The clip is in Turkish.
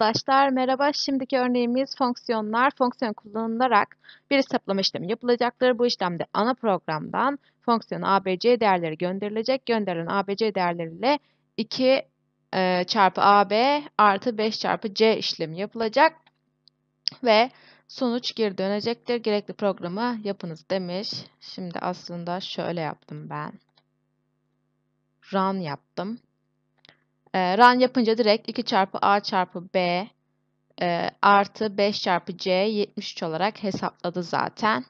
Arkadaşlar merhaba. Şimdiki örneğimiz fonksiyonlar. Fonksiyon kullanılarak bir hesaplama işlemi yapılacaktır. Bu işlemde ana programdan fonksiyon ABC değerleri gönderilecek. Gönderilen ABC değerleriyle 2 e, çarpı AB artı 5 çarpı C işlemi yapılacak. Ve sonuç geri dönecektir. Gerekli programı yapınız demiş. Şimdi aslında şöyle yaptım ben. Run yaptım. E, run yapınca direkt 2 çarpı a çarpı b e, artı 5 çarpı c 73 olarak hesapladı zaten.